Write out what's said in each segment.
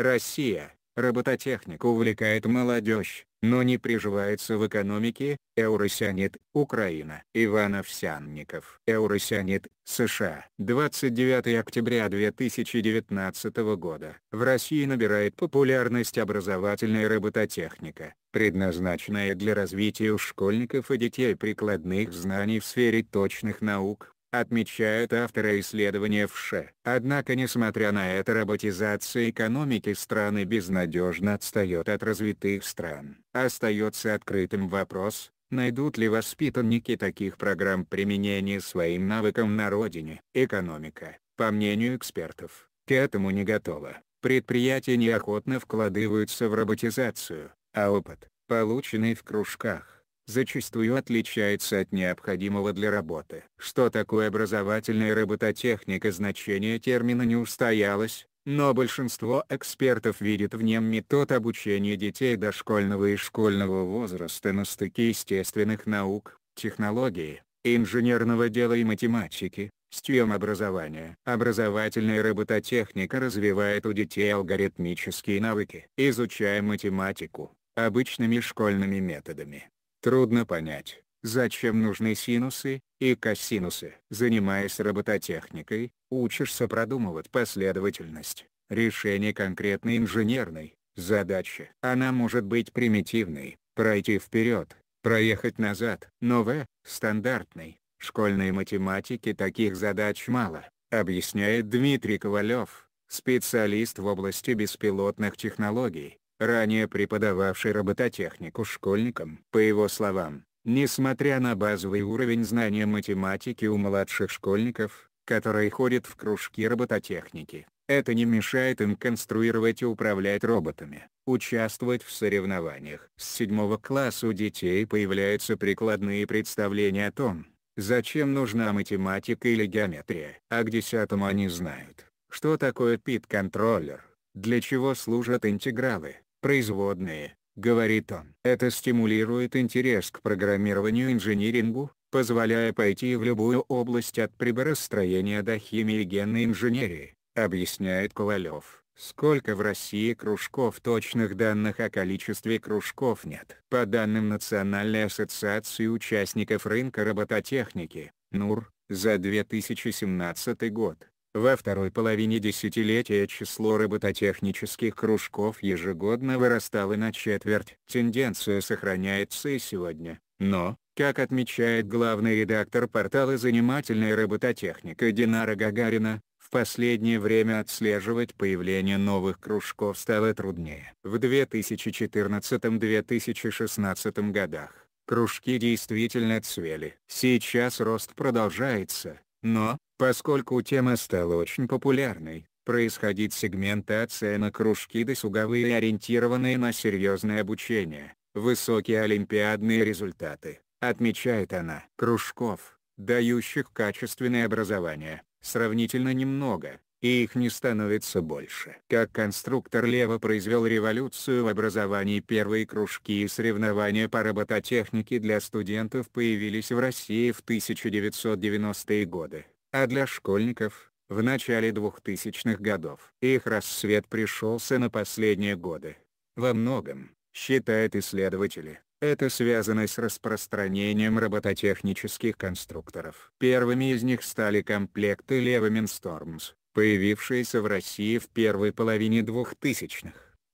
Россия, робототехника увлекает молодежь, но не приживается в экономике, Eurosyanet, Украина. Иван Овсянников, Eurosyanet, США. 29 октября 2019 года. В России набирает популярность образовательная робототехника, предназначенная для развития у школьников и детей прикладных знаний в сфере точных наук, отмечают авторы исследования в ШЭ. Однако несмотря на это роботизация экономики страны безнадежно отстает от развитых стран. Остается открытым вопрос, найдут ли воспитанники таких программ применение своим навыкам на родине. Экономика, по мнению экспертов, к этому не готова. Предприятия неохотно вкладываются в роботизацию, а опыт, полученный в кружках, зачастую отличается от необходимого для работы. Что такое образовательная робототехника значение термина не устоялось, но большинство экспертов видят в нем метод обучения детей дошкольного и школьного возраста на стыке естественных наук, технологии, инженерного дела и математики, с чем образование. Образовательная робототехника развивает у детей алгоритмические навыки. Изучая математику, обычными школьными методами. Трудно понять, зачем нужны синусы и косинусы. Занимаясь робототехникой, учишься продумывать последовательность решение конкретной инженерной задачи. Она может быть примитивной, пройти вперед, проехать назад. Но в стандартной школьной математике таких задач мало, объясняет Дмитрий Ковалев, специалист в области беспилотных технологий ранее преподававший робототехнику школьникам. По его словам, несмотря на базовый уровень знания математики у младших школьников, которые ходят в кружки робототехники, это не мешает им конструировать и управлять роботами, участвовать в соревнованиях. С седьмого класса у детей появляются прикладные представления о том, зачем нужна математика или геометрия. А к десятому они знают, что такое пит-контроллер, для чего служат интегралы, производные, говорит он. Это стимулирует интерес к программированию инжинирингу, позволяя пойти в любую область от приборостроения до химии и генной инженерии, объясняет Ковалев. Сколько в России кружков точных данных о количестве кружков нет. По данным Национальной ассоциации участников рынка робототехники, НУР, за 2017 год, во второй половине десятилетия число робототехнических кружков ежегодно вырастало на четверть. Тенденция сохраняется и сегодня, но, как отмечает главный редактор портала «Занимательная робототехника» Динара Гагарина, в последнее время отслеживать появление новых кружков стало труднее. В 2014-2016 годах кружки действительно цвели. Сейчас рост продолжается, но, поскольку тема стала очень популярной, происходит сегментация на кружки досуговые ориентированные на серьезное обучение, высокие олимпиадные результаты, отмечает она. Кружков, дающих качественное образование, сравнительно немного, и их не становится больше. Как конструктор Лева произвел революцию в образовании первые кружки и соревнования по робототехнике для студентов появились в России в 1990-е годы, а для школьников — в начале 2000-х годов. Их рассвет пришелся на последние годы. Во многом, считают исследователи, это связано с распространением робототехнических конструкторов. Первыми из них стали комплекты Лева Минстормс, появившиеся в России в первой половине 2000-х.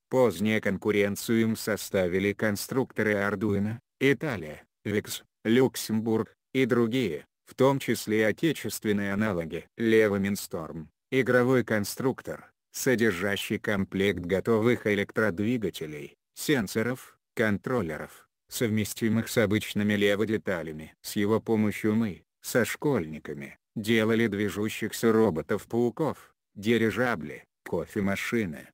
Позднее конкуренцию им составили конструкторы Arduino, Италия, Викс, Люксембург и другие, в том числе отечественные аналоги. Левоминсторм – игровой конструктор, содержащий комплект готовых электродвигателей, сенсоров, контроллеров, совместимых с обычными лево-деталями. С его помощью мы, со школьниками, делали движущихся роботов-пауков, дирижабли, кофемашины.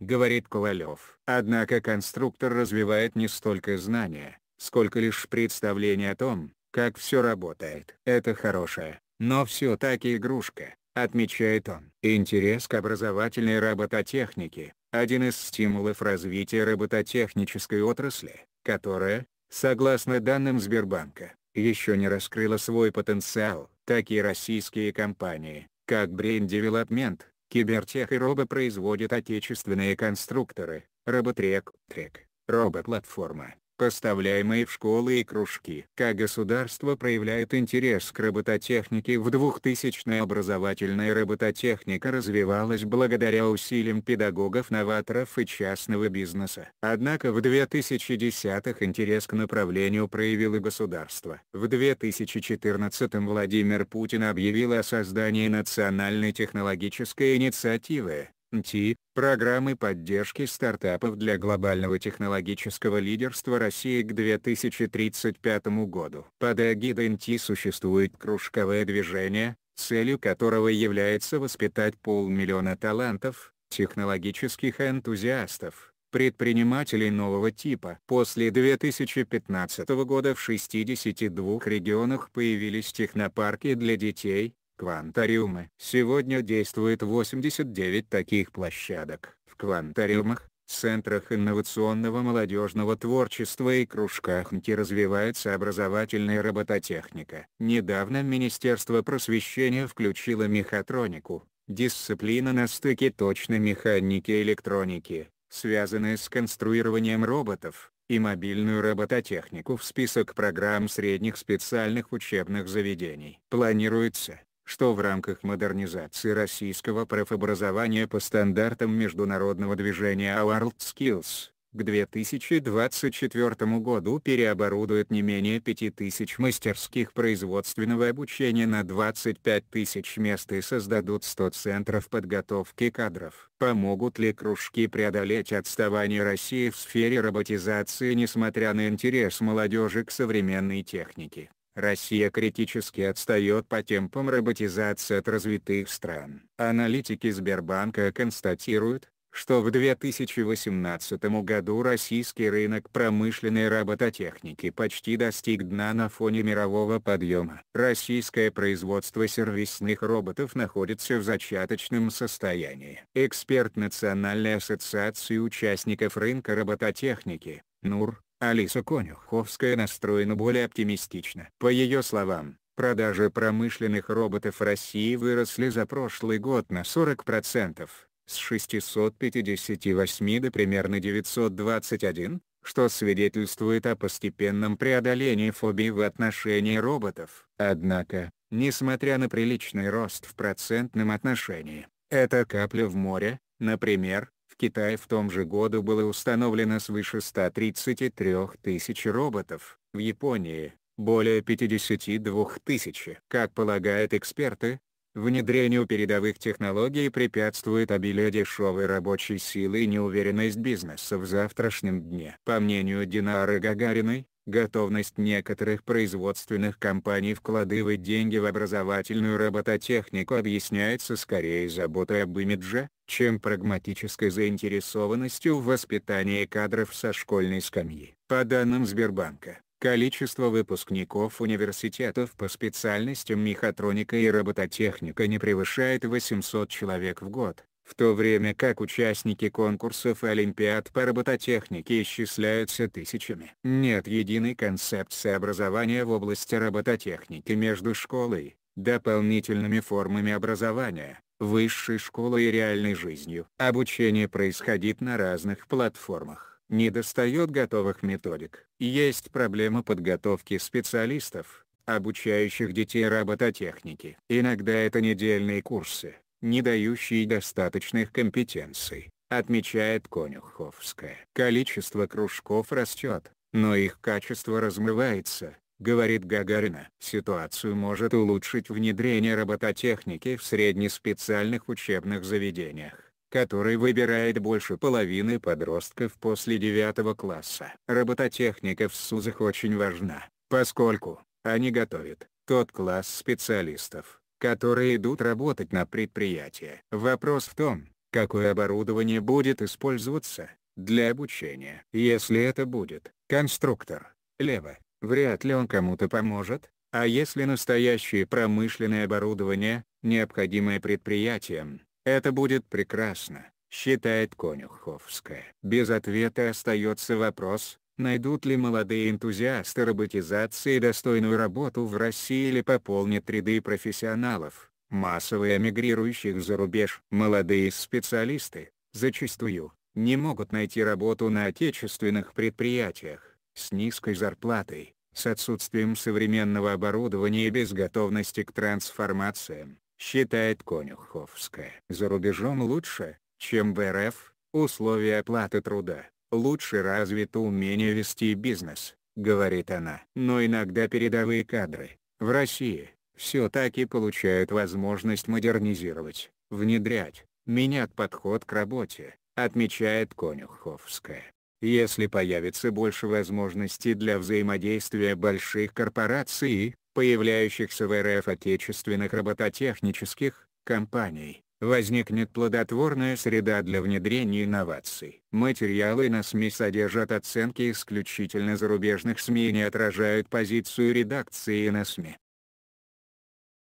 Говорит Ковалев. Однако конструктор развивает не столько знания, сколько лишь представление о том, как все работает. Это хорошая, но все-таки игрушка, отмечает он. Интерес к образовательной робототехнике – один из стимулов развития робототехнической отрасли, которая, согласно данным Сбербанка, еще не раскрыла свой потенциал. Такие российские компании, как Brain Development, Кибертех и Робо производят отечественные конструкторы, Роботрек, Трек, Робоплатформа, поставляемые в школы и кружки. Как государство проявляет интерес к робототехнике в 2000-е образовательная робототехника развивалась благодаря усилиям педагогов-новаторов и частного бизнеса. Однако в 2010-х интерес к направлению проявило государство. В 2014-м Владимир Путин объявил о создании национальной технологической инициативы НТИ, программы поддержки стартапов для глобального технологического лидерства России к 2035 году. Под эгидой НТИ существует кружковое движение, целью которого является воспитать полмиллиона талантов, технологических энтузиастов, предпринимателей нового типа. После 2015 года в 62 регионах появились технопарки для детей, Квантариумы. Сегодня действует 89 таких площадок. В квантариумах, центрах инновационного молодежного творчества и кружках НКИ развивается образовательная робототехника. Недавно Министерство просвещения включило мехатронику, дисциплина на стыке точной механики и электроники, связанная с конструированием роботов, и мобильную робототехнику в список программ средних специальных учебных заведений. Планируется, что в рамках модернизации российского профобразования по стандартам международного движения WorldSkills, к 2024 году переоборудует не менее 5000 мастерских производственного обучения на 25 тысяч мест и создадут 100 центров подготовки кадров. Помогут ли кружки преодолеть отставание России в сфере роботизации несмотря на интерес молодежи к современной технике? Россия критически отстает по темпам роботизации от развитых стран. Аналитики Сбербанка констатируют, что в 2018 году российский рынок промышленной робототехники почти достиг дна на фоне мирового подъема. Российское производство сервисных роботов находится в зачаточном состоянии. Эксперт Национальной ассоциации участников рынка робототехники, НУР, Алиса Конюховская настроена более оптимистично. По ее словам, продажи промышленных роботов России выросли за прошлый год на 40%, с 658 до примерно 921, что свидетельствует о постепенном преодолении фобии в отношении роботов. Однако, несмотря на приличный рост в процентном отношении, это капля в море, например, в Китае в том же году было установлено свыше 133 тысяч роботов, в Японии – более 52 тысяч. Как полагают эксперты, внедрению передовых технологий препятствует обилие дешевой рабочей силы и неуверенность бизнеса в завтрашнем дне. По мнению Динары Гагариной, готовность некоторых производственных компаний вкладывать деньги в образовательную робототехнику объясняется скорее заботой об имидже, чем прагматической заинтересованностью в воспитании кадров со школьной скамьи. По данным Сбербанка, количество выпускников университетов по специальностям мехатроника и робототехника не превышает 800 человек в год, в то время как участники конкурсов и олимпиад по робототехнике исчисляются тысячами. Нет единой концепции образования в области робототехники между школой, дополнительными формами образования, высшей школой и реальной жизнью. Обучение происходит на разных платформах. Не достает готовых методик. Есть проблема подготовки специалистов, обучающих детей робототехники. Иногда это недельные курсы, не дающие достаточных компетенций, отмечает Конюховская. Количество кружков растет, но их качество размывается, говорит Гагарина. Ситуацию может улучшить внедрение робототехники в среднеспециальных учебных заведениях который выбирает больше половины подростков после 9 класса. Робототехника в СУЗах очень важна, поскольку, они готовят, тот класс специалистов, которые идут работать на предприятие. Вопрос в том, какое оборудование будет использоваться для обучения. Если это будет конструктор, лево, вряд ли он кому-то поможет, а если настоящее промышленное оборудование, необходимое предприятиям, это будет прекрасно, считает Конюховская. Без ответа остается вопрос, Найдут ли молодые энтузиасты роботизации достойную работу в России или пополнят ряды профессионалов, массово эмигрирующих за рубеж? Молодые специалисты, зачастую, не могут найти работу на отечественных предприятиях, с низкой зарплатой, с отсутствием современного оборудования и без готовности к трансформациям, считает Конюховская. За рубежом лучше, чем в РФ, условия оплаты труда лучше развито умение вести бизнес, говорит она. Но иногда передовые кадры, в России, все-таки получают возможность модернизировать, внедрять, менять подход к работе, отмечает Конюховская. Если появится больше возможностей для взаимодействия больших корпораций, появляющихся в РФ отечественных робототехнических компаний, возникнет плодотворная среда для внедрения инноваций. Материалы на СМИ содержат оценки исключительно зарубежных СМИ и не отражают позицию редакции на СМИ.